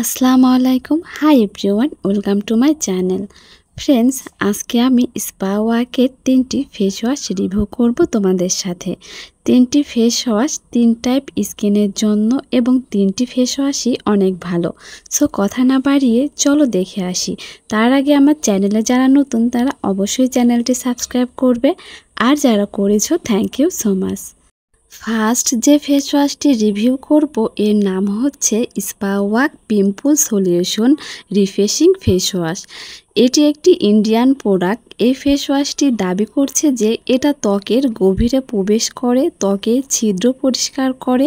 আসসালামু আলাইকুম hi everyone welcome to my channel friends আজকে আমি স্পা ওয়াকের তিনটি ফেস ওয়াশ রিভিউ করব তোমাদের সাথে তিনটি ফেস ওয়াশ তিন টাইপ স্কিনের জন্য এবং তিনটি ফেস ওয়াশই অনেক ভালো সো কথা না বাড়িয়ে চলো দেখে আসি তার আগে আমার চ্যানেলে যারা নতুন তারা অবশ্যই চ্যানেলটি সাবস্ক্রাইব করবে আর যারা করেছো thank you so much first যে ফেস ওয়াশটি রিভিউ করব এর নাম হচ্ছে Spawake pimple solution refreshing face wash এটি একটি ইন্ডিয়ান প্রোডাক্ট এই ফেস ওয়াশটি দাবি করছে যে এটা ত্বকের গভীরে প্রবেশ করে ত্বকে ছিদ্র পরিষ্কার করে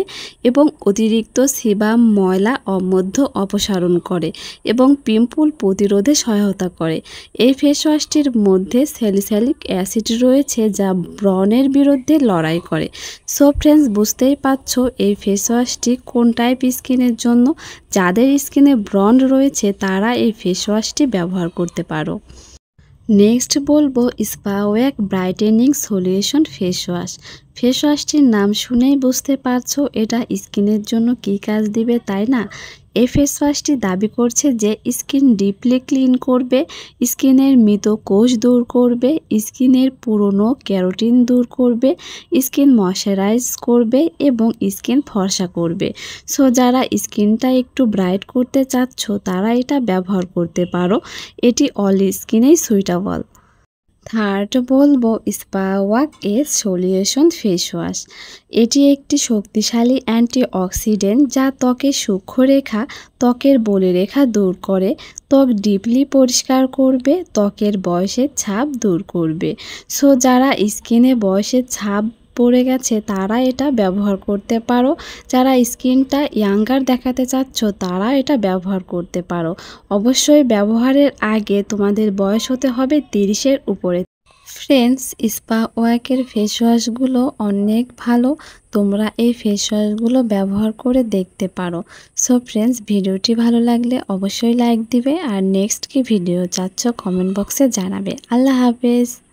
এবং অতিরিক্ত সেবা ময়লা অমধ্য অপসারণ করে এবং পিম্পল প্রতিরোধে সহায়তা করে এই ফেস ওয়াশটির মধ্যে স্যালিস্যালিক অ্যাসিড রয়েছে যা ব্রণের বিরুদ্ধে লড়াই করে সো ফ্রেন্ডস বুঝতেই পারছ এই ফেস ওয়াশটি কোন টাইপ স্কিনের জন্য যাদের স্কিনে ব্রণ রয়েছে তারা এই ফেস ওয়াশটি ব্যবহার করছে করতে পারো নেক্সট বলবো Spawake brightening solution face wash face ওয়াশটির নাম শুনেই বুঝতে পারছো এটা স্কিনের জন্য কি কাজ দিবে তাই না এই ফেস ওয়াশটি দাবি করছে যে স্কিন ডিপলি ক্লিন করবে স্কিনের মৃত কোষ দূর করবে স্কিনের পুরনো ক্যারোটিন দূর করবে স্কিন ময়শ্চারাইজ করবে এবং স্কিন ফর্সা করবে সো যারা স্কিনটা একটু ব্রাইট করতে চাচ্ছ তারা এটা ব্যবহার করতে পারো এটি অল স্কিনেই সুইটাবল থার্ড বলবো Spawake solution face wash এটি একটি শক্তিশালী অ্যান্টিঅক্সিডেন্ট যা ত্বকের রেখা ত্বকের রেখা দূর করে ত্বক ডিপলি পরিষ্কার করবে ত্বকের বয়সের ছাপ দূর করবে সো যারা স্কিনে বয়সের ছাপ পড়ে গেছে তারা এটা ব্যবহার করতে পারো যারা স্কিনটা ইয়াঙ্গার দেখাতে চাচ্ছ তারা এটা ব্যবহার করতে পারো অবশ্যই ব্যবহারের আগে তোমাদের বয়স হতে হবে তিরিশের উপরে ফ্রেন্ডস স্পা ওয়াকের ফেস ওয়াশগুলো অনেক ভালো তোমরা এই ফেস ওয়াশগুলো ব্যবহার করে দেখতে পারো সো ফ্রেন্ডস ভিডিওটি ভালো লাগলে অবশ্যই লাইক দিবে আর নেক্সট কি ভিডিও চাচ্ছ কমেন্ট বক্সে জানাবে আল্লাহ হাফেজ